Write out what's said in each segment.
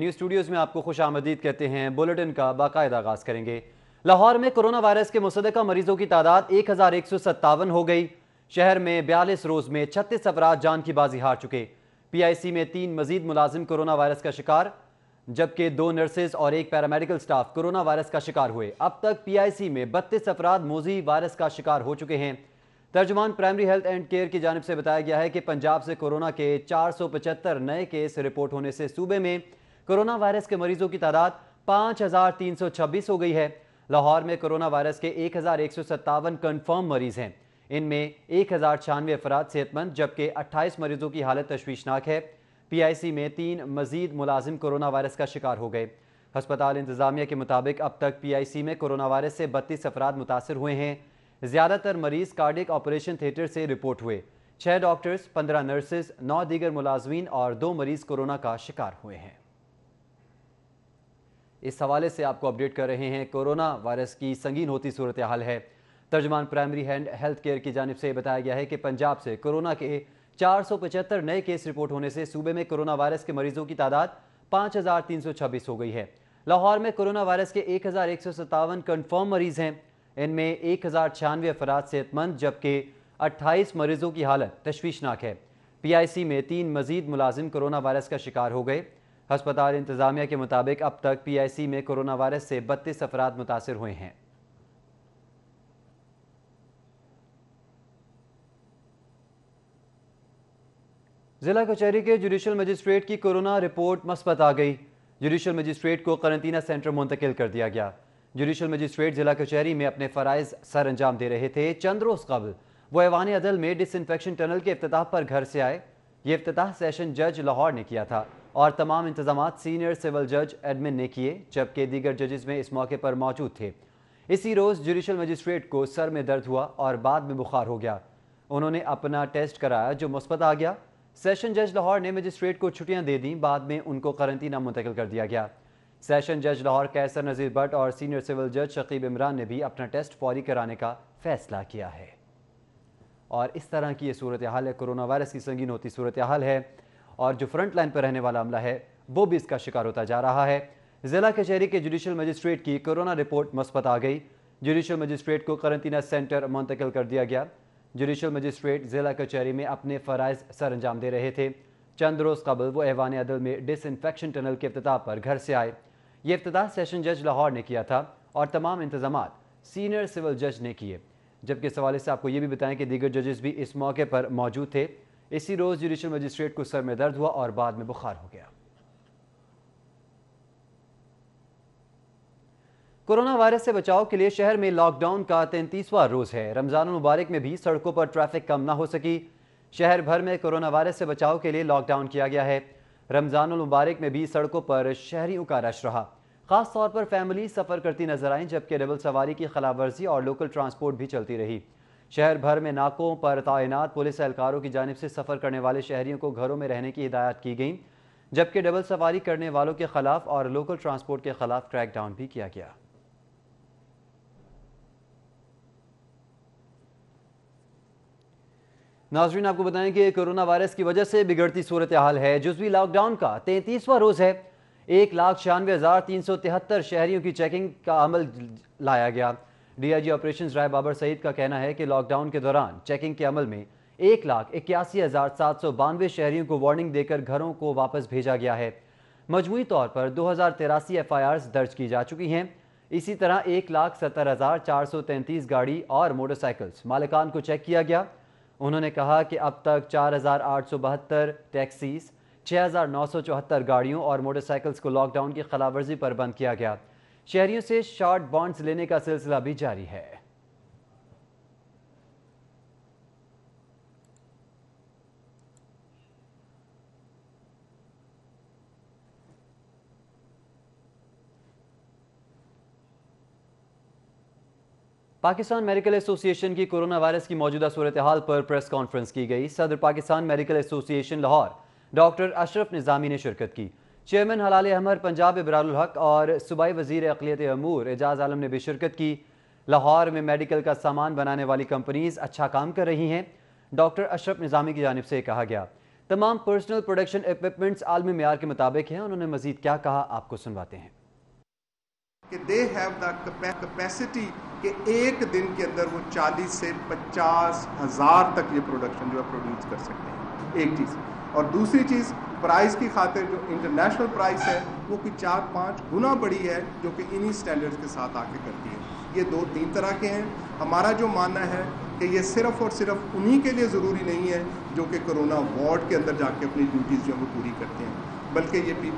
news studios में आपको खुश आमदीद कहते हैं बुलेटिन का बाकायदा आगाज करेंगे लाहौर में कोरोना वायरस के मुसदका मरीजों की तादाद एक हजार एक सौ सत्तावन हो गई शहर में बयालीस रोज में छत्तीस अफराद जान की बाजी हार चुके पी आई सी में तीन मजीद मुलाजिम कोरोना वायरस का शिकार जबकि दो नर्सेज और एक पैरामेडिकल स्टाफ कोरोना वायरस का शिकार हुए अब तक पी आई सी में बत्तीस अफराद मोजी वायरस का शिकार हो चुके हैं तर्जमान प्राइमरी हेल्थ एंड केयर की जानब से बताया गया है कि पंजाब से कोरोना के चार सौ पचहत्तर नए केस रिपोर्ट होने से सूबे में कोरोना वायरस के मरीजों की तादाद 5,326 हो गई है लाहौर में कोरोना वायरस के एक कंफर्म मरीज हैं इनमें एक हज़ार छियानवे अफराद सेहतमंद जबकि 28 मरीजों की हालत तशवीशनाक है पीआईसी में तीन मजीद मुलाजिम कोरोना वायरस का शिकार हो गए हस्पताल इंतजामिया के मुताबिक अब तक पीआईसी में कोरोना वायरस से बत्तीस अफराद मुतासर हुए हैं ज़्यादातर मरीज कार्डिक ऑपरेशन थिएटर से रिपोर्ट हुए छः डॉक्टर्स पंद्रह नर्सेज नौ दीगर मुलाजमीन और दो मरीज कोरोना का शिकार हुए हैं इस हवाले से आपको अपडेट कर रहे हैं कोरोना वायरस की संगीन होती सूरत हाल है तर्जमान प्राइमरी हैंड हेल्थ केयर की जानब से बताया गया है कि पंजाब से कोरोना के चार नए केस रिपोर्ट होने से सूबे में कोरोना वायरस के मरीजों की तादाद पाँच हो गई है लाहौर में कोरोना वायरस के एक कंफर्म मरीज हैं इनमें एक हज़ार छियानवे अफराद सेहतमंद जबकि 28 मरीजों की हालत तशवीशनाक है पीआईसी में तीन मजीद मुलाजिम कोरोना वायरस का शिकार हो गए अस्पताल इंतजामिया के मुताबिक अब तक पीआईसी में कोरोना वायरस से बत्तीस अफराद मुतासर हुए हैं जिला कचहरी के जुडिशल मजिस्ट्रेट की कोरोना रिपोर्ट मस्बत आ गई जुडिशल मजिस्ट्रेट को करंतना सेंटर मुंतकिल कर दिया गया जुडिशल मजिस्ट्रेट जिला कचहरी में अपने फ़रज़ सर अंजाम दे रहे थे चंद रोज़ कबल वो ऐवान अदल में डिसइनफेक्शन टनल के अफ्ताह पर घर से आए ये अफ्ताह सेशन जज लाहौर ने किया था और तमाम इंतजाम सीनियर सिविल जज एडमिन ने किए जबकि दीगर जजेस में इस मौके पर मौजूद थे इसी रोज़ जुडिशल मजिस्ट्रेट को सर में दर्द हुआ और बाद में बुखार हो गया उन्होंने अपना टेस्ट कराया जो मुस्बत आ गया सेशन जज लाहौर ने मजिस्ट्रेट को छुट्टियां दे दी बाद में उनको करंतना मुंतकिल कर दिया गया सेशन जज लाहौर कैसर नज़ीर भट्ट और सीनियर सिविल जज शकीब इमरान ने भी अपना टेस्ट फौरी कराने का फैसला किया है और इस तरह की ये सूरत हाल है कोरोना वायरस की संगीन होती सूरत हाल है और जो फ्रंट लाइन पर रहने वाला अमला है वो भी इसका शिकार होता जा रहा है जिला कचहरी के जुडिशल मजिस्ट्रेट की कोरोना रिपोर्ट मस्बत आ गई जुडिशल मजिस्ट्रेट को करंतना सेंटर मुंतकिल कर दिया गया जुडिशल मजिस्ट्रेट जिला कचहरी में अपने फ़राइज सर अंजाम दे रहे थे चंद रोज़ कबल वो ऐवान अदल में डिसइनफेक्शन टनल के अफ्ताह पर घर से आए ये अफ्ताह सेशन जज लाहौर ने किया था और तमाम इंतजाम सीनियर सिविल जज ने किए जबकि सवाले से आपको ये भी बताएं कि दीगर जजेस भी इस मौके पर मौजूद थे इसी रोज जुडिशल मजिस्ट्रेट को सर में दर्द हुआ और बाद में बुखार हो गया कोरोना वायरस से बचाव के लिए शहर में लॉकडाउन का तैंतीसवां रोज है रमजान मुबारक में भी सड़कों पर ट्रैफिक कम ना हो सकी शहर भर में कोरोना वायरस से बचाव के लिए लॉकडाउन किया गया है रमजान मुबारक में भी सड़कों पर शहरियों का रश रहा खास तौर पर फैमिली सफर करती नजर आई जबकि डबल सवारी की खिलाफवर्जी और लोकल ट्रांसपोर्ट भी चलती रही शहर भर में नाकों पर तैनात पुलिस एहलकारों की जानब से सफ़र करने वाले शहरीों को घरों में रहने की हिदायत की गई जबकि डबल सवारी करने वालों के खिलाफ और लोकल ट्रांसपोर्ट के खिलाफ क्रैकडाउन भी किया गया नाजरीन आपको बताएं कि कोरोना वायरस की वजह से बिगड़ती सूरत हाल है जुजवी लॉकडाउन का तैंतीसवां रोज है एक लाख छियानवे हज़ार तीन सौ तिहत्तर शहरियों की चेकिंग का अमल लाया गया डीआईजी ऑपरेशन राय बाबर सईद का कहना है कि लॉकडाउन के दौरान चेकिंग के अमल में एक लाख इक्यासी हजार सात सौ बानवे शहरियों को वार्निंग देकर घरों को वापस भेजा गया है मजमू तौर पर दो हजार तिरासी एफ आई आर दर्ज की जा चुकी हैं इसी तरह एक लाख सत्तर हजार चार सौ तैंतीस गाड़ी और मोटरसाइकिल्स मालिकान को चेक किया गया उन्होंने कहा कि अब तक चार हजार आठ सौ बहत्तर टैक्सीज चौहत्तर गाड़ियों और मोटरसाइकिल्स को लॉकडाउन की खिलाफवर्जी पर बंद किया गया शहरियों से शॉर्ट बॉन्ड्स लेने का सिलसिला भी जारी है पाकिस्तान मेडिकल एसोसिएशन की कोरोना वायरस की मौजूदा सूरत हाल पर प्रेस कॉन्फ्रेंस की गई सदर Pakistan medical association Lahore doctor Ashraf Nizami ने शिरकत की चेयरमैन हलाल अहमर पंजाब इबरारुल हक और सूबाई वजीर अकलीत अमूर एजाज आलम ने भी शिरकत की लाहौर में मेडिकल का सामान बनाने वाली कंपनीज अच्छा काम कर रही हैं डॉक्टर अशरफ निज़ामी की जानब से कहा गया तमाम पर्सनल प्रोडक्शन इक्विपमेंट्स आलमी मैार के मुताबिक हैं उन्होंने मजीद क्या कहा आपको सुनवाते हैं कि दे हैव द कैपेसिटी कि एक दिन के अंदर वो 40 से पचास हज़ार तक ये प्रोडक्शन जो है प्रोड्यूस कर सकते हैं एक चीज़ और दूसरी चीज़ प्राइस की खातिर जो इंटरनेशनल प्राइस है वो कि चार पाँच गुना बड़ी है जो कि इन्हीं स्टैंडर्ड्स के साथ आके करती है ये दो तीन तरह के हैं हमारा जो मानना है कि ये सिर्फ और सिर्फ उन्हीं के लिए ज़रूरी नहीं है जो कि कोरोना वार्ड के अंदर जाके अपनी ड्यूटीज़ जो है वो पूरी करते हैं बल्कि ये पी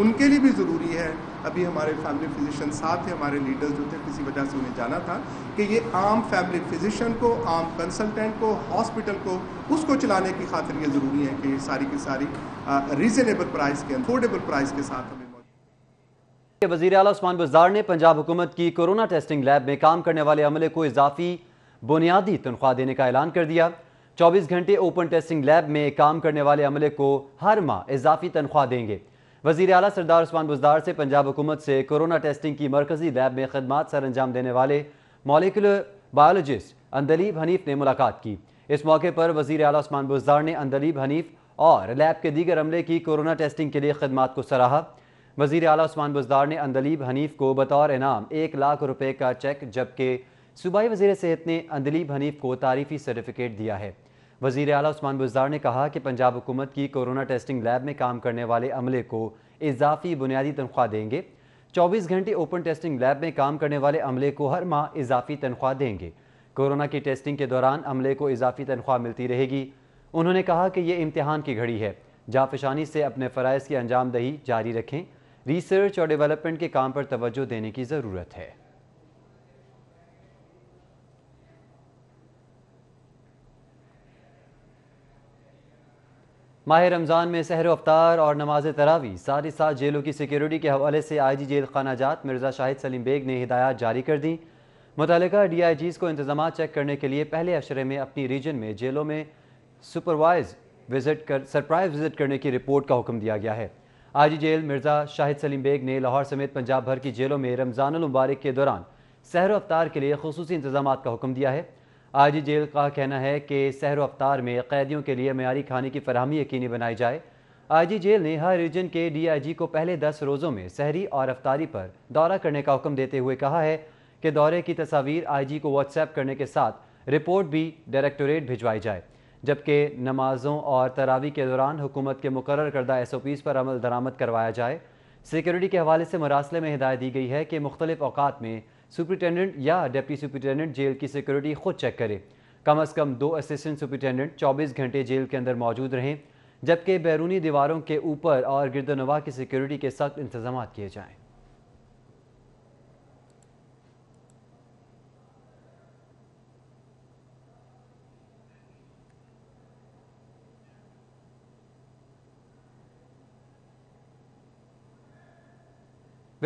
उनके लिए भी ज़रूरी है अभी हमारे फैमिली फिजिशियन साथ थे हमारे लीडर्स जो थे किसी वजह से उन्हें जाना था कि ये आम फैमिली फिजिशन को आम कंसल्टेंट को हॉस्पिटल को उसको चलाने की खातिर ये ज़रूरी है कि सारी की सारी रीज़नेबल प्राइस के अफोर्डेबल प्राइस के साथ हमें वजीर अला बुजार ने पंजाब हुकूमत की कोरोना टेस्टिंग लैब में काम करने वाले अमले को इजाफी बुनियादी तनख्वाह देने का ऐलान कर दिया 24 घंटे ओपन टेस्टिंग लैब में काम करने वाले अमले को हर माह इजाफी तनख्वाह देंगे वजीर अला सरदार उस्मान बुजदार से पंजाब हुकूमत से कोरोना टेस्टिंग की मरकजी लैब में खदमात सर अंजाम देने वाले मोलिकुलर बायोलॉजिस्ट अंदलीब हनीफ ने मुलाकात की इस मौके पर वजीर अला उस्मान बुजदार ने अंदलीब हनीफ और लैब के दीगर अमले की कोरोना टेस्टिंग के लिए खदमात को सराहा वजीर अला उस्मान बुजदार ने अंदलीब हनीफ को बतौर इनाम एक लाख रुपये का चेक जबकि सूबाई वजीर सेहत ने अंदलीब हनीफ को तारीफी सर्टिफिकेट दिया है वजीर अली उस्मान बुजार ने कहा कि पंजाब हुकूमत की कोरोना टेस्टिंग लैब में काम करने वाले अमले को इजाफी बुनियादी तनख्वाह देंगे 24 घंटे ओपन टेस्टिंग लैब में काम करने वाले अमले को हर माह इजाफी तनख्वाह देंगे कोरोना की टेस्टिंग के दौरान अमले को इजाफी तनख्वाह मिलती रहेगी उन्होंने कहा कि ये इम्तहान की घड़ी है जाफिशानी से अपने फ़रज़ की अंजामदही जारी रखें रिसर्च और डेवलपमेंट के काम पर तोज्जो देने की ज़रूरत है माह रमज़ान में सहर अवतार और नमाज तरावी ही साथ जेलों की सिक्योरिटी के हवाले से आई जी जेल खाना जात मिर्ज़ा शाहिद सलीम बेग ने हिदायत जारी कर दी मुतल डी आई जीज़ को इंतजाम चेक करने के लिए पहले अशरे में अपनी रीजन में जेलों में सुपरवाइज विजिट कर सरप्राइज विजिट करने की रिपोर्ट का हुक्म दिया गया है I G jail Mirza Shahid Saleem Baig ने लाहौर समेत पंजाब भर की जेलों में रमज़ान मुबारक के दौरान सहर अवतार के लिए खसूस इंतजाम का हुक्म दिया है जी जेल का कहना है कि सहर अवतार में कैदियों के लिए मैारी खाने की फरहमी यकीनी बनाई जाए जी जेल ने हर रीजन के डी आई जी को पहले दस रोज़ों में सहरी और अफ्तारी पर दौरा करने का हुक्म देते हुए कहा है कि दौरे की तस्वीर आई जी को व्हाट्सएप करने के साथ रिपोर्ट भी डायरेक्टोरेट भिजवाई जाए जबकि नमाजों और तरावी के दौरान हुकूमत के मुकर करदा एस ओ पीज़ पर अमल दरामद करवाया जाए सिक्योरिटी के हवाले से मरासले में हिदायत दी गई है कि मुख्तलिफ अवकात में सुपरिटेंडेंट या डिप्टी सुपरिटेंडेंट जेल की सिक्योरिटी खुद चेक करें कम अज़ कम दो असिस्टेंट सुपरिटेंडेंट चौबीस घंटे जेल के अंदर मौजूद रहें जबकि बैरूनी दीवारों के ऊपर और गिरदनवा की सिक्योरिटी के सख्त इंतजाम किए जाएँ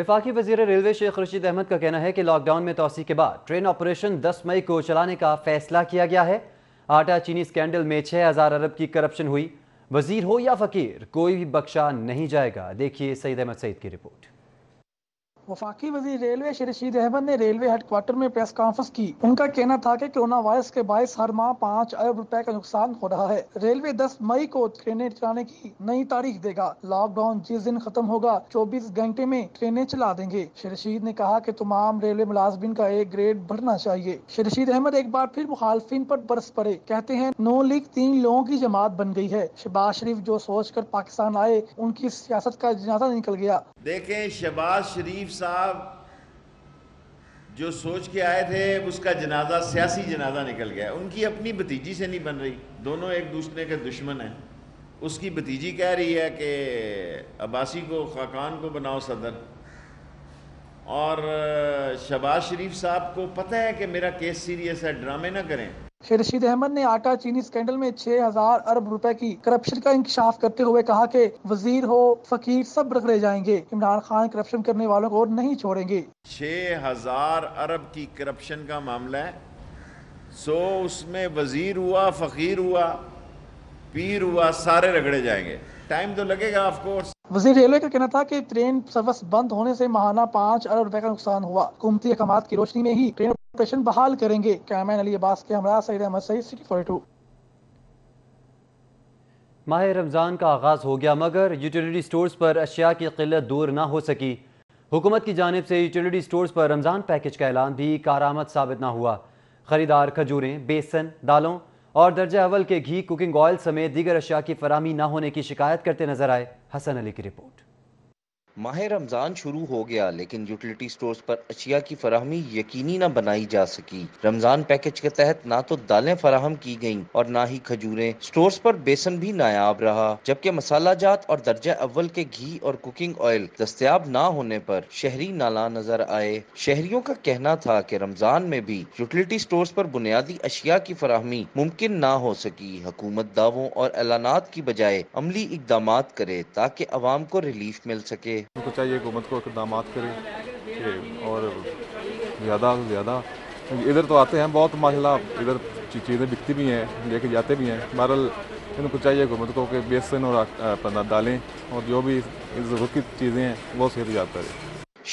विफाकी वजी रेलवे शेख रशीद अहमद का कहना है कि लॉकडाउन में तोसी के बाद ट्रेन ऑपरेशन 10 मई को चलाने का फैसला किया गया है आटा चीनी स्कैंडल में 6000 अरब की करप्शन हुई वजीर हो या फकीर कोई भी बख्शा नहीं जाएगा देखिए सईद अहमद सईद की रिपोर्ट वफाकी वजीर रेलवे शरीशीद अहमद ने रेलवे हेडक्वार्टर में प्रेस कॉन्फ्रेंस की उनका कहना था कि कोरोना वायरस के बायस हर माह पाँच अरब रुपए का नुकसान हो रहा है रेलवे दस मई को ट्रेनें चलाने की नई तारीख देगा लॉकडाउन जिस दिन खत्म होगा चौबीस घंटे में ट्रेनें चला देंगे रशीद ने कहा की तमाम रेलवे मुलाजमिन का एक ग्रेड बढ़ना चाहिए रशीद अहमद एक बार फिर मुखालफिन आरोप बरस पड़े कहते हैं नो लीग तीन लोगों की जमात बन गयी है शहबाज शरीफ जो सोच कर पाकिस्तान आए उनकी सियासत का जनाजा निकल गया देखे शहबाज शरीफ साहब जो सोच के आए थे उसका जनाजा सियासी जनाजा निकल गया उनकी अपनी भतीजी से नहीं बन रही दोनों एक दूसरे के दुश्मन हैं उसकी भतीजी कह रही है कि अब्बासी को खाकान को बनाओ सदर और शबाज शरीफ साहब को पता है कि मेरा केस सीरियस है ड्रामे ना करें खुर्शीद अहमद ने आटा चीनी स्कैंडल में छह हजार अरब रुपए की करप्शन का इंकशाफ करते हुए कहा कि वजीर हो फकीर सब रगड़े जाएंगे इमरान खान करप्शन करने वालों को नहीं छोड़ेंगे छह हजार अरब की करप्शन का मामला है सो उसमें वजीर हुआ फकीर हुआ पीर हुआ सारे रगड़े जाएंगे टाइम तो लगेगा कोर्स वजीर रेलवे का कहना था कि ट्रेन सर्विस बंद होने से महाना पाँच अरब रुपए का नुकसान हुआ कुमती अहकाम की रोशनी में ही ट्रेन पेशन बहाल करेंगे कैमरान अली अब्बास के हमरा Saeed Ahmad Saeed city forty two माह रमज़ान का आगाज़ हो गया मगर यूटिलिटी स्टोर्स पर अशिया की किल्लत दूर ना हो सकी हुकूमत की जानब से यूटिलिटी स्टोर्स पर रमज़ान पैकेज का ऐलान भी कारामद साबित ना हुआ ख़रीदार खजूरें बेसन दालों और दर्ज अवल के घी कुकिंग ऑयल समेत दीगर अशिया की फरहमी ना होने की शिकायत करते नजर आए हसन अली की रिपोर्ट माह रमज़ान शुरू हो गया लेकिन यूटिलिटी स्टोर्स पर अशिया की फराहमी यकीनी न बनाई जा सकी रमज़ान पैकेज के तहत ना तो दालें फराहम की गईं और ना ही खजूरें स्टोर्स पर बेसन भी नायाब रहा जबकि मसाला जात और दर्जा अव्वल के घी और कुकिंग ऑयल दस्तियाब ना होने पर शहरी नाला नजर आए शहरियों का कहना था की रमज़ान में भी यूटिलिटी स्टोर पर बुनियादी अशिया की फराहमी मुमकिन ना हो सकी हुकूमत दावों और ऐलान की बजाय अमली इकदाम करे ताकि आवाम को रिलीफ मिल सके उनको चाहिए हुकूमत को इकदाम करें और ज़्यादा से ज़्यादा इधर तो आते हैं बहुत माशाला इधर चीज़ें बिकती भी हैं लेके जाते भी हैं बहरल इनको चाहिए हुकूमत को कि बेसन और अपना डालें और जो भी ज़रूरत की चीज़ें हैं वो याद करें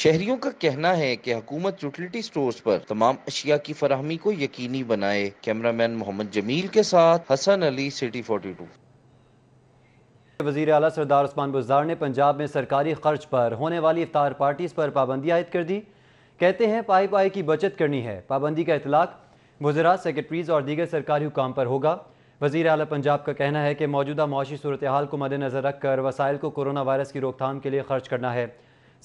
शहरियों का कहना है कि हुकूमत यूटिलिटी स्टोर्स पर तमाम अशिया की फरहमी को यकीनी बनाए कैमरामैन मोहम्मद जमील के साथ Hasan Ali city forty two वजीर अला सरदार उस्मान बुजार ने पंजाब में सरकारी खर्च पर होने वाली इफ्तार पार्टीज़ पर पाबंदी आयद कर दी कहते हैं पाई पाई की बचत करनी है पाबंदी का इतलाक वजरा सेक्रेटरीज और दीगर सरकारी हुकाम पर होगा वजीर अल पंजाब का कहना है कि मौजूदा मुशी सूरत हाल को मद्देनज़र रखकर वसायल वसाइल को कोरोना वायरस की रोकथाम के लिए खर्च करना है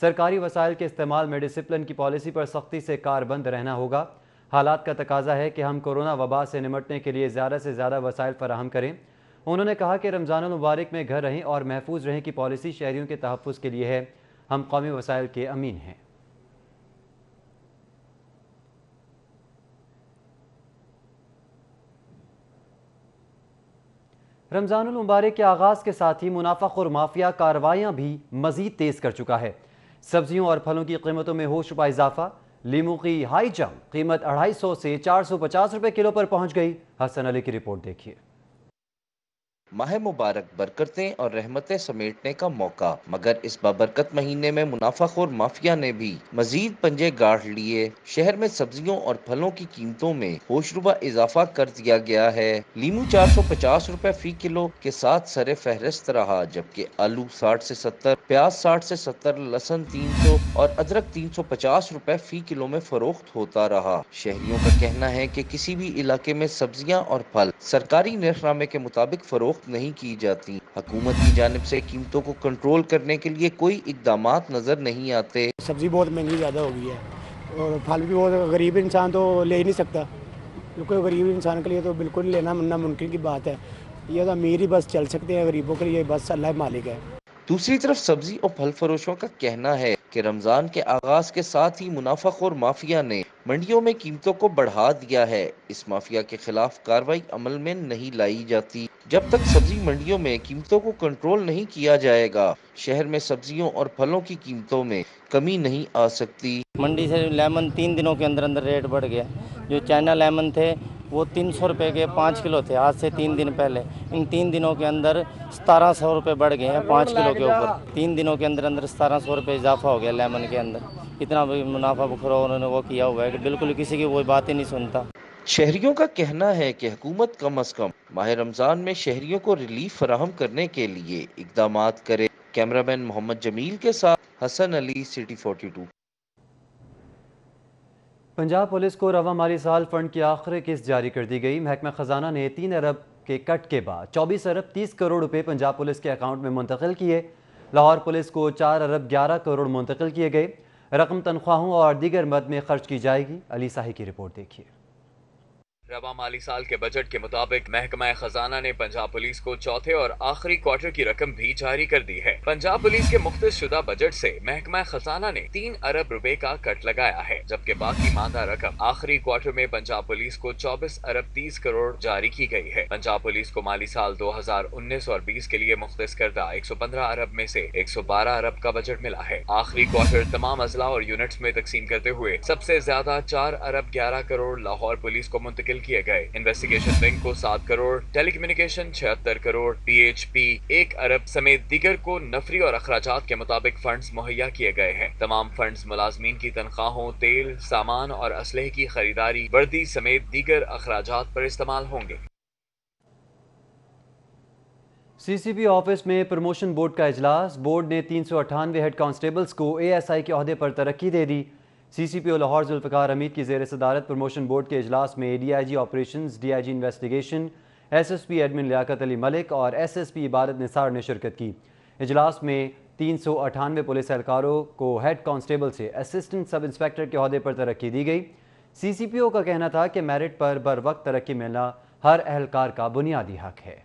सरकारी वसाइल के इस्तेमाल में डिसिप्लिन की पॉलिसी पर सख्ती से कारबंद रहना होगा हालात का तकाजा है कि हम कोरोना वबा से निमटने के लिए ज़्यादा से ज़्यादा वसाइल फराहम करें उन्होंने कहा कि रमज़ान मुबारक में घर रहें और महफूज रहें की पॉलिसी शहरीों के तहफ़ के लिए है हम कौमी वसाइल के अमीन हैं रमज़ान मुबारक के आगाज़ के साथ ही मुनाफा और माफिया कार्रवाइयाँ भी मज़ीद तेज़ कर चुका है सब्जियों और फलों की कीमतों में हो चुका इजाफा लीमू की हाई जंप कीमत अढ़ाई सौ से चार सौ पचास रुपए किलो पर पहुंच गई हसन अली की रिपोर्ट देखिए माह मुबारक बरकतें और रहमतें समेटने का मौका मगर इस बाबरकत महीने में मुनाफाखोर माफिया ने भी मजीद पंजे गाड़ लिए शहर में सब्जियों और फलों की कीमतों में होशरुबा इजाफा कर दिया गया है लीमू चार सौ पचास रुपए फी किलो के साथ सरे फहरस्त रहा जबकि आलू साठ से सत्तर प्याज साठ से सत्तर लहसन तीन सौ और अदरक तीन सौ पचास रुपए फी किलो में फरोख्त होता रहा शहरियों का कहना है की किसी भी इलाके में सब्जियाँ और फल सरकारी नरनामे के मुताबिक फरोख्त नहीं की जाती हकूमत की जानब से कीमतों को कंट्रोल करने के लिए कोई इकदाम नज़र नहीं आते सब्जी बहुत महंगी ज़्यादा हो गई है और फल भी बहुत गरीब इंसान तो ले ही नहीं सकता क्योंकि गरीब इंसान के लिए तो बिल्कुल लेना नामुमकिन की बात है ये तो अमीर ही बस चल सकते हैं गरीबों के लिए बस अल्लाह मालिक है दूसरी तरफ सब्जी और फल फरोशों का कहना है कि रमजान के आगाज के साथ ही मुनाफा और माफिया ने मंडियों में कीमतों को बढ़ा दिया है इस माफिया के खिलाफ कार्रवाई अमल में नहीं लाई जाती जब तक सब्जी मंडियों में कीमतों को कंट्रोल नहीं किया जाएगा शहर में सब्जियों और फलों की कीमतों में कमी नहीं आ सकती मंडी से लेमन तीन दिनों के अंदर अंदर रेट बढ़ गया जो चाइना लेमन थे वो तीन सौ रुपये के पाँच किलो थे आज से तीन दिन पहले इन तीन दिनों के अंदर सतारह सौ रुपये बढ़ गए हैं पाँच किलो के ऊपर तीन दिनों के अंदर अंदर सतारह सौ रुपये इजाफा हो गया लेमन के अंदर कितना भी मुनाफा बखरा उन्होंने वो किया हुआ है कि बिल्कुल किसी की कोई ही नहीं सुनता शहरियों का कहना है कि हुकूमत कम अज कम माह रमज़ान में शहरियों को रिलीफ फराहम करने के लिए इकदाम करे कैमरामैन मोहम्मद जमील के साथ Hasan Ali city forty two Punjab police को रवा माली साल फंड की आखिरी किस्त जारी कर दी गई महकमा ख़जाना ने तीन अरब के कट के बाद चौबीस अरब तीस करोड़ रुपये पंजाब पुलिस के अकाउंट में मुंतकिल किए लाहौर पुलिस को चार अरब ग्यारह करोड़ मुंतकिल किए गए रकम तनख्वाहों और दीगर मद में खर्च की जाएगी अली साहि की रिपोर्ट देखिए रवा माली साल के बजट के मुताबिक महकमा खजाना ने पंजाब पुलिस को चौथे और आखिरी क्वार्टर की रकम भी जारी कर दी है पंजाब पुलिस के मुख्त शुदा बजट से महकमा खजाना ने तीन अरब रुपए का कट लगाया है जबकि बाकी मादा रकम आखिरी क्वार्टर में पंजाब पुलिस को चौबीस अरब तीस करोड़ जारी की गई है पंजाब पुलिस को माली साल दो हजार उन्नीस और बीस के लिए मुख्त करदा एक सौ पंद्रह अरब में ऐसी एक सौ बारह अरब का बजट मिला है आखिरी क्वार्टर तमाम अजला और यूनिट में तकसीम करते हुए सबसे ज्यादा चार अरब ग्यारह करोड़ लाहौर पुलिस को मुंतकिल दाखिल किए गए इन्वेस्टिगेशन विंग को सात करोड़ टेलीकम्युनिकेशन छिहत्तर करोड़ पी एक अरब समेत दीगर को नफरी और अखराज के मुताबिक फंड मुहैया किए गए हैं तमाम फंड मुलाजमीन की तनख्वाहों तेल सामान और असलहे की खरीदारी वर्दी समेत दीगर अखराज पर इस्तेमाल होंगे सीसीबी ऑफिस में प्रमोशन बोर्ड का इजलास बोर्ड ने तीन सौ अठानवे हेड कांस्टेबल्स को एएसआई के अहदे पर तरक्की दे दी C C P O Lahore Zulfiqar Hameed की जेर सदारत प्रमोशन बोर्ड के अजलास में D I G operation D I G investigation S S P admin Liaquat Ali Malik और एस एस पी इबारत निसार ने शिरकत की अजलास में तीन सौ अठानवे पुलिस एहलकारों को हेड कॉन्स्टेबल से असिस्टेंट सब इंस्पेक्टर के अहदे पर तरक्की दी गई सी सी पी ओ का कहना था कि मेरिट पर बर वक्त तरक्की मिलना हर एहलकार का बुनियादी हक है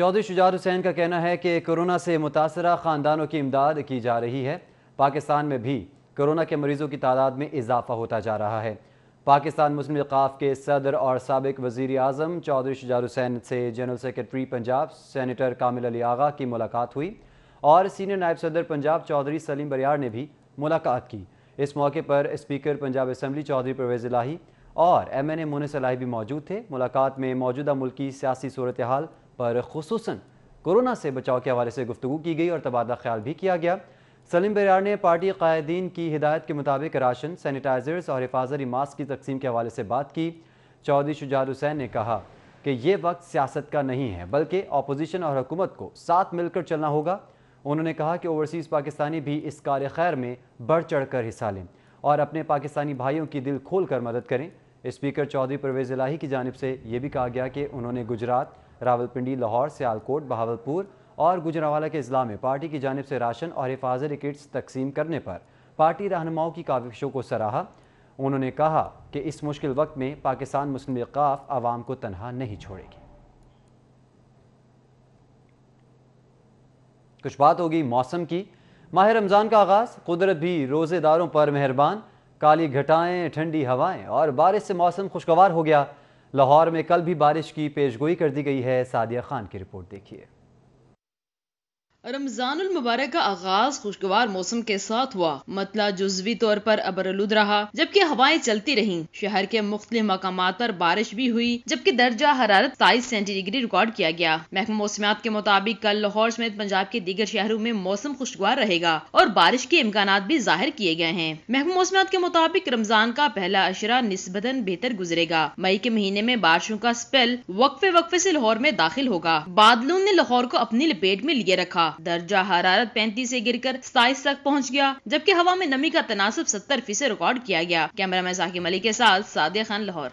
चौधरी शुजात हुसैन का कहना है कि कोरोना से मुतासर ख़ानदानों की इमदाद की जा रही है पाकिस्तान में भी कोरोना के मरीजों की तादाद में इजाफा होता जा रहा है पाकिस्तान मुस्लिम अकाफ के सदर और सबक वज़ी अजम चौधरी शुजात हुसैन से general secretary Punjab senator Kamil Ali Agha की मुलाकात हुई और सीनियर नायब सदर पंजाब चौधरी सलीम बरियार ने भी मुलाकात की इस मौके पर स्पीकर पंजाब असम्बली चौधरी परवेज़ लाही और एम एन ए मोहन भी मौजूद थे मुलाकात में मौजूदा मुल्की सियासी सूरत हाल पर खसूस कोरोना से बचाव के हवाले से गुफ्तु की गई और तबादला ख्याल भी किया गया सलीम बरार ने पार्टी कायदीन की हिदायत के मुताबिक राशन सैनिटाइजर्स और हिफाजरी मास्क की तकसीम के हवाले से बात की चौधरी शुजात हुसैन ने कहा कि ये वक्त सियासत का नहीं है बल्कि अपोजिशन और हुकूमत को साथ मिलकर चलना होगा उन्होंने कहा कि ओवरसीज़ पाकिस्तानी भी इस कार खैर में बढ़ चढ़ कर हिस्सा लें और अपने पाकिस्तानी भाइयों की दिल खोल कर मदद करें स्पीकर चौधरी परवेज़ इलाही की जानब से ये भी कहा गया कि उन्होंने गुजरात रावलपिंडी लाहौर सियालकोट बहावलपुर और गुजरावाला के अजला में पार्टी की जानब से राशन और हिफाजत किट्स तकसीम करने पर पार्टी रहनुमाओं की काविशों को सराहा उन्होंने कहा कि इस मुश्किल वक्त में पाकिस्तान मुस्लिम काफ आवाम को तनहा नहीं छोड़ेगी कुछ बात होगी मौसम की माह रमज़ान का आगाज़ कुदरत भी रोज़ेदारों पर मेहरबान काली घटाएं ठंडी हवाएं और बारिश से मौसम खुशगवार हो गया लाहौर में कल भी बारिश की पेशगोई कर दी गई है सादिया खान की रिपोर्ट देखिए रमजान मुबारक का आगाज खुशगवार मौसम के साथ हुआ मतला जुजवी तौर पर अबरलुद रहा जबकि हवाएं चलती रहीं शहर के मुख्त मकाम पर बारिश भी हुई जबकि दर्जा हरारत सताईस सेंटी डिग्री रिकॉर्ड किया गया महकमा मौसमियात के मुताबिक कल लाहौर समेत पंजाब के दीगर शहरों में मौसम खुशगवार रहेगा और बारिश के इम्कान भी जाहिर किए गए हैं महकमा मौसमियात के मुताबिक रमजान का पहला अशरा नस्बता बेहतर गुजरेगा मई के महीने में बारिशों का स्पेल वक्फे वक्फे ऐसी लाहौर में दाखिल होगा बादलों ने लाहौर को अपनी लपेट में लिए रखा दर्जा हरारत पैंतीस ऐसी गिर कर सताईस तक पहुँच गया जबकि हवा में नमी का तनासब सत्तर फीसद रिकॉर्ड किया गया कैमरा मैन साकिब मलिक के साथ सादिया खान लाहौर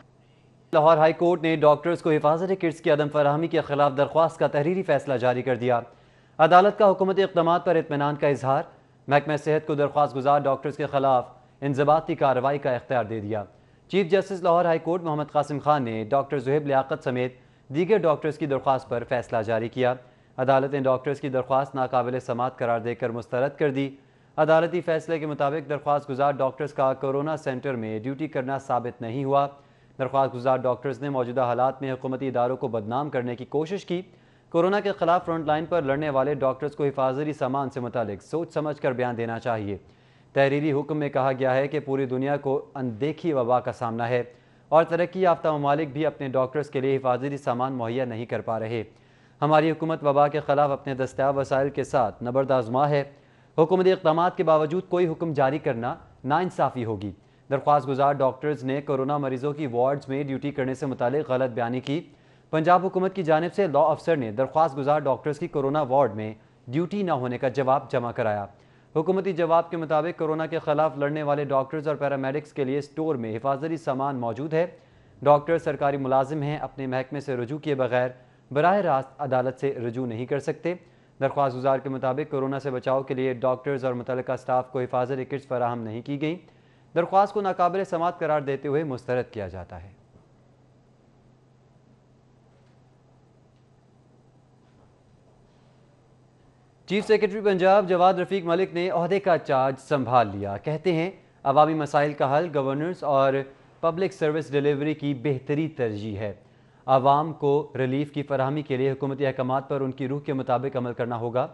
लाहौर हाई कोर्ट ने डॉक्टर्स को हिफाजत किट्स की अदम फरहमी के खिलाफ दरख्वास्त का तहरीरी फैसला जारी कर दिया अदालत का हुकूमती इकदाम पर इतमान का इजहार महकमा सेहत को दरख्वास्त गुजार डॉक्टर्स के खिलाफ इंजबाती कार्रवाई का इख्तियार दे दिया chief justice Lahore high court Mohammad Qasim Khan ने डॉक्टर जुहेब लियाकत समेत दीगर डॉक्टर्स की दरख्वास्त पर फैसला जारी किया अदालत ने डॉक्टर्स की दरख्वास्त नाकबिल समात करार देकर मुस्तरद कर दी अदालती फैसले के मुताबिक दरख्वास्त गुजार डॉक्टर्स का कोरोना सेंटर में ड्यूटी करना साबित नहीं हुआ दरख्वास्त गुजार डॉक्टर्स ने मौजूदा हालात में हुकूमती इदारों को बदनाम करने की कोशिश की कोरोना के खिलाफ फ्रंट लाइन पर लड़ने वाले डॉक्टर्स को हिफाजती सामान से मुतलिक सोच समझ कर बयान देना चाहिए तहरीरी हुक्म में कहा गया है कि पूरी दुनिया को अनदेखी वबा का सामना है और तरक्की याफ्ता ममालिक भी अपने डॉक्टर्स के लिए हिफाजती सामान मुहैया नहीं कर पा रहे हमारी हुकूमत वबा के ख़िलाफ़ अपने दस्तियाब वसाइल के साथ नबर्द आजमा है हुकूमती इकदाम के बावजूद कोई हुक्म जारी करना नासाफ़ी होगी दरख्वास्त गुजार डॉक्टर्स ने कोरोना मरीज़ों की वार्ड्स में ड्यूटी करने से मुतल गलत बयानी की पंजाब हुकूमत की जानब से लॉ अफसर ने दरख्वास्त गुजार डॉक्टर्स की कोरोना वार्ड में ड्यूटी ना होने का जवाब जमा कराया हुकूमती जवाब के मुताबिक कोरोना के खिलाफ लड़ने वाले डॉक्टर्स और पैरामेडिक्स के लिए स्टोर में हिफाजती सामान मौजूद है डॉक्टर सरकारी मुलाजिम हैं अपने महकमे से रजू किए बगैर बरह रास्त अदालत से रजू नहीं कर सकते दरख्वास्त गुजार के मुताबिक कोरोना से बचाव के लिए डॉक्टर्स और मुतल स्टाफ को हिफाजत किट्स फराहम नहीं की गई दरख्वास्त को नाकबिल समात करार देते हुए मुस्तरद किया जाता है चीफ सेक्रेटरी पंजाब जवाद रफीक मलिक ने अहदे का चार्ज संभाल लिया कहते हैं अवामी मसाइल का हल गवर्नर्स और पब्लिक सर्विस डिलीवरी की बेहतरी तरजीह है आवाम को रिलीफ की फरहमी के लिए हुकूमती अहकाम पर उनकी रूह के मुताबिक अमल करना होगा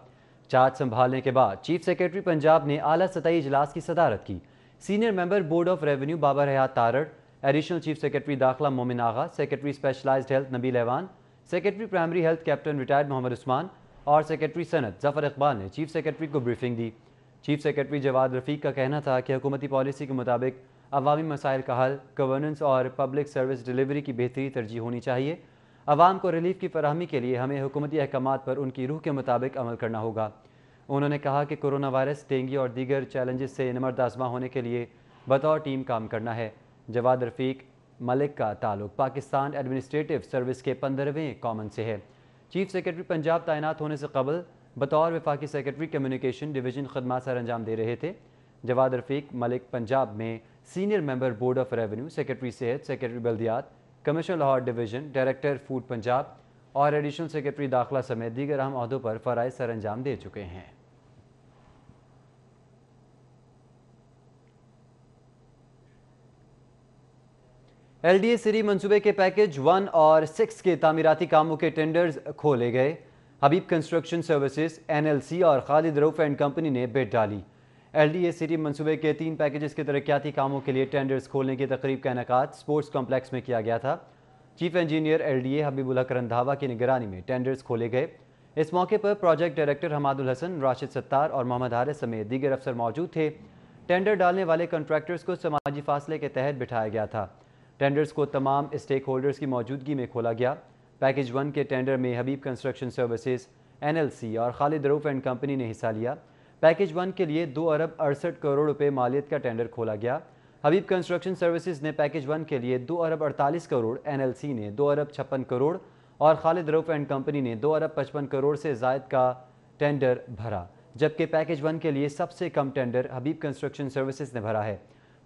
चार्ज संभालने के बाद चीफ सेक्रेटरी पंजाब ने अली सतही इजलास की सदारत की senior member board of revenue बाबा रहात तारड़ एडिशनल चीफ सेक्रेटरी दाखिला मोमिन आगा सेक्रेटरी स्पेशलाइज्ड हेल्थ नबी लेवान secretary primary health captain retired Mohammad Usman और सेक्रेटरी सनत जफर इकबाल ने चीफ सेक्रेटरी को ब्रीफिंग दी चीफ सेक्रेटरी जवाद रफीक का कहना था कि हुकूमती पॉलिसी के मुताबिक अवामी मसाइल का हल गवर्नेंस और पब्लिक सर्विस डिलीवरी की बेहतरी तरजीह होनी चाहिए अवाम को रिलीफ की फरहमी के लिए हमें हुकूमती अहकाम पर उनकी रूह के मुताबिक अमल करना होगा उन्होंने कहा कि कोरोना वायरस डेंगी और दीगर चैलेंज से आजमा होने के लिए बतौर टीम काम करना है जवाद रफीक मलिक का ताल्लुक पाकिस्तान एडमिनिस्ट्रेटिव सर्विस के पंद्रहवें कॉमन से है चीफ सेक्रेटरी पंजाब तैनात होने से कबल बतौर वफाकी सेक्रेटरी कम्युनिकेशन डिवीजन खदमा सर अंजाम दे रहे थे जवाद रफीक मलिक पंजाब में senior member board of revenue secretary सेहत सेक्रेटरी बल्दियात commissioner Lahore division director food Punjab और एडिशनल सेक्रेटरी दाखिला समेत दीगर अहम अहदों पर फ़रज़ सर अंजाम दे चुके हैं एल डी ए सीरी मनसूबे के पैकेज वन और सिक्स के तमीराती कामों के टेंडर्स खोले गए Habib construction services N L C और खालिद रूफ एंड कंपनी ने बेट डाली एल डी ए सिटी मनसूबे के तीन पैकेजेस के तरक्याती कामों के लिए टेंडर्स खोलने की तकरीब का इनका स्पोर्ट्स कॉम्प्लेक्स में किया गया था chief engineer L D A Habibullah Randhawa की निगरानी में टेंडर्स खोले गए इस मौके पर प्रोजेक्ट डायरेक्टर हमादुल हसन राशिद सत्तार और मोहम्मद हारिस समेत दीगर अफसर मौजूद थे टेंडर डालने वाले कॉन्ट्रैक्टर्स को समाजी फासले के तहत बिठाया गया था टेंडर्स को तमाम स्टेक होल्डर्स की मौजूदगी में खोला गया पैकेज वन के टेंडर में हबीब कंस्ट्रक्शन सर्विसेज एनएलसी और खालिद रूफ एंड कंपनी ने हिस्सा लिया पैकेज वन के लिए दो अरब अड़सठ करोड़ रुपए मालियत का टेंडर खोला गया हबीब कंस्ट्रक्शन सर्विसेज ने पैकेज वन के लिए दो अरब अड़तालीस करोड़ एनएलसी ने दो अरब छप्पन करोड़ और खालिद रऊफ एंड कंपनी ने दो अरब पचपन करोड़ से जायद का टेंडर भरा जबकि पैकेज वन के लिए सबसे कम टेंडर हबीब कंस्ट्रक्शन सर्विसेज ने भरा है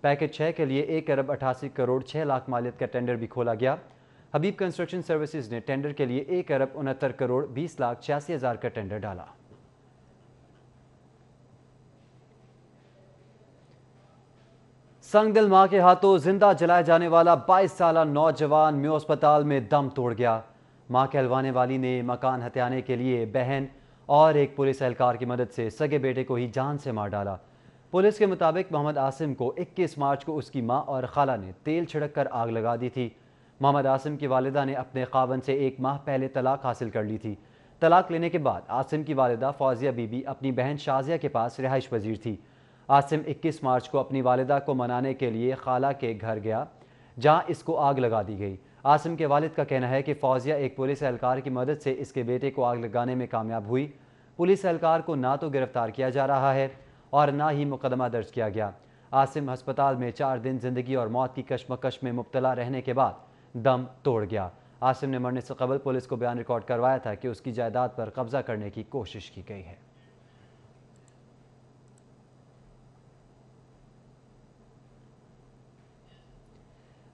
पैकेज छः के लिए एक अरब अठासी करोड़ छः लाख मालियत का टेंडर भी खोला गया हबीब कंस्ट्रक्शन सर्विसेज ने टेंडर के लिए एक अरब उनहत्तर करोड़ बीस लाख छियासी हज़ार का टेंडर डाला संगदिल मां के हाथों जिंदा जलाए जाने वाला 22 साल नौजवान म्यो अस्पताल में दम तोड़ गया मां कहलवाने वाली ने मकान हत्याने के लिए बहन और एक पुलिस एहलकार की मदद से सगे बेटे को ही जान से मार डाला पुलिस के मुताबिक मोहम्मद आसिम को 21 मार्च को उसकी मां और खाला ने तेल छिड़क कर आग लगा दी थी मोहम्मद आसिम की वालदा ने अपने खावन से एक माह पहले तलाक हासिल कर ली थी तलाक लेने के बाद आसिम की वालदा फौजिया बीबी अपनी बहन शाजिया के पास रिहाइश पजीर थी आसिम 21 मार्च को अपनी वालदा को मनाने के लिए खाला के घर गया जहाँ इसको आग लगा दी गई आसिम के वालिद का कहना है कि फौजिया एक पुलिस एहलकार की मदद से इसके बेटे को आग लगाने में कामयाब हुई पुलिस एहलकार को ना तो गिरफ्तार किया जा रहा है और ना ही मुकदमा दर्ज किया गया आसिम हस्पताल में चार दिन जिंदगी और मौत की कश्मकश में मुबतला रहने के बाद दम तोड़ गया आसिम ने मरने से कबल पुलिस को बयान रिकॉर्ड करवाया था कि उसकी जायदाद पर कब्जा करने की कोशिश की गई है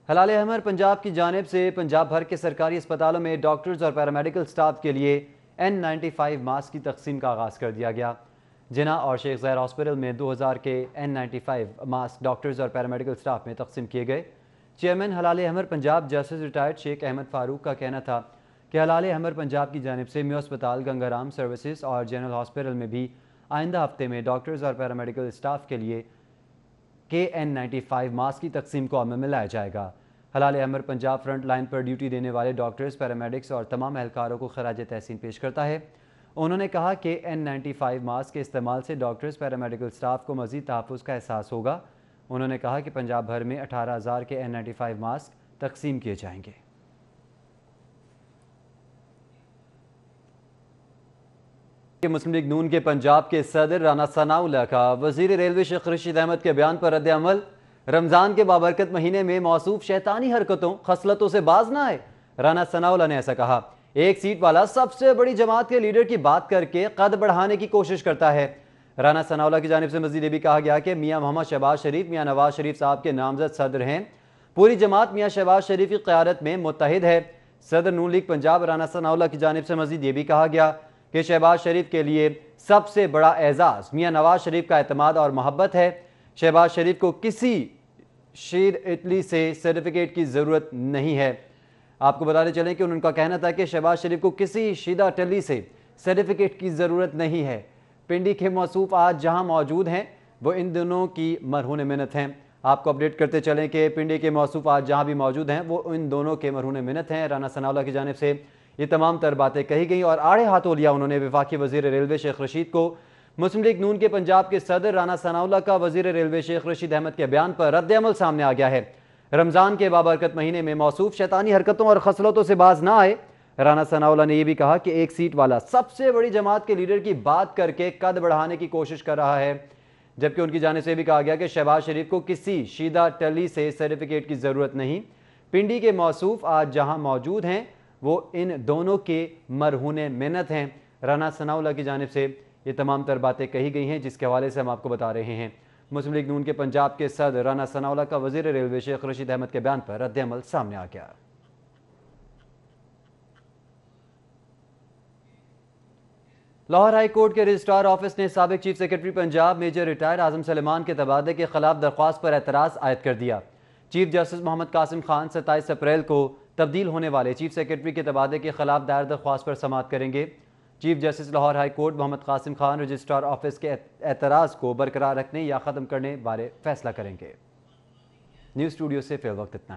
हलाल अहमर पंजाब की जानब से पंजाब भर के सरकारी अस्पतालों में डॉक्टर्स और पैरामेडिकल स्टाफ के लिए एन नाइन्टी फाइव मास्क की तकसीम का आगाज़ कर दिया गया जिना और शेख जैर हॉस्पिटल में दो हज़ार के N ninety five mask doctors और पैरामेडिकल स्टाफ में तकसीम किए गए चेयरमैन हलाल अहमर पंजाब जस्टिस रिटायर्ड शेख अहमद फारूक का कहना था कि हलाल अहमर पंजाब की जानब से म्यू अस्पताल गंगाराम सर्विसेज और जनरल हॉस्पिटल में भी आइंदा हफ्ते में डॉक्टर्स और पैरामेडिकल स्टाफ के लिए के एन नाइन्टी फाइव मास्क की तकसीम को अमल में लाया जाएगा हलाल अहमर पंजाब फ्रंट लाइन पर ड्यूटी देने वाले डॉक्टर्स पैरामेडिक्स और तमाम एहलकारों को खराज तहसीन पेश करता है उन्होंने कहा कि एन नाइन्टी फाइव मास्क के इस्तेमाल से डॉक्टर्स पैरामेडिकल स्टाफ को मजीद तहफ़ का एहसास होगा उन्होंने कहा कि पंजाब भर में अठारह हज़ार के एन नाइन्टी फाइव मास्क तकसीम किए जाएंगे के मुस्लिम लीग नून के पंजाब के सदर राना सनाउल्ला का वजीर रेलवे शेख रशीद अहमद के बयान पर रद्द अमल रमज़ान के बाबरकत महीने में मौसूफ शैतानी हरकतों खसलतों से बाज ना आए राना सनाउल्ला ने ऐसा कहा एक सीट वाला सबसे बड़ी जमात के लीडर की बात करके कद बढ़ाने की कोशिश करता है राना सनाउल्ला की जानब से मजीद ये भी कहा गया कि मियाँ मोहम्मद शहबाज शरीफ मियाँ नवाज शरीफ साहब के नामजद सदर हैं पूरी जमात मियाँ शहबाज शरीफ की क्यादत में मुतहद है सदर नू लीग पंजाब राना सनाउल्ला की जानब से मजीद ये भी कहा गया कि शहबाज शरीफ के लिए सबसे बड़ा एजाज़ मियाँ नवाज शरीफ का अतमाद और मोहब्बत है शहबाज शरीफ को किसी शेर इटली से सर्टिफिकेट की ज़रूरत नहीं है आपको बताते चलें कि उनका कहना था कि शहबाज शरीफ को किसी शीदा टली से सर्टिफिकेट की ज़रूरत नहीं है पिंडी के मसूफ आज जहां मौजूद हैं वो इन दोनों की मरहून मिनत हैं आपको अपडेट करते चलें कि पिंडी के मौसू आज जहां भी मौजूद हैं वो इन दोनों के मरहून मिनत हैं राना सनावला की जानब से ये तमाम तर बातें कही गई और आड़े हाथों लिया उन्होंने विफाकी वजीर रेलवे शेख रशीद को मुस्लिम लीग नून के पंजाब के सदर राना सनाउल्ला का वजीर रेलवे शेख रशीद अहमद के बयान पर रद्दमल सामने आ गया है रमज़ान के बाबरकत महीने में मौसू शैतानी हरकतों और खसलतों से बाज ना आए राना सनाउल्ला ने यह भी कहा कि एक सीट वाला सबसे बड़ी जमात के लीडर की बात करके कद बढ़ाने की कोशिश कर रहा है जबकि उनकी जाने से भी कहा गया कि शहबाज शरीफ को किसी शीदा टली से सर्टिफिकेट की ज़रूरत नहीं पिंडी के मौसू आज जहां मौजूद हैं वो इन दोनों के मरहून मेहनत हैं राना सनाउल्ला की जानब से ये तमाम तर बातें कही गई हैं जिसके हवाले से हम आपको बता रहे हैं मुस्लिम लीग नून के पंजाब के सदर राना सनाउल्ला का वजीर रेलवे शेख रशीद अहमद के बयान पर रद्दमल सामने आ गया लाहौर हाई कोर्ट के रजिस्ट्रार ऑफिस ने सबक chief secretary Punjab major retire Azam Suleman के तबादले के खिलाफ दरख्वास्त पर एतराज़ आयद कर दिया चीफ जस्टिस मोहम्मद कासिम खान सत्ताईस अप्रैल को तब्दील होने वाले चीफ सेक्रेटरी के तबादले के खिलाफ दायर दरख्वास्त पर समात करेंगे chief justice Lahore high court Mohammad Qasim Khan registrar office के एतराज़ को बरकरार रखने या ख़त्म करने बारे फैसला करेंगे न्यूज़ स्टूडियो से फिर वक्त इतना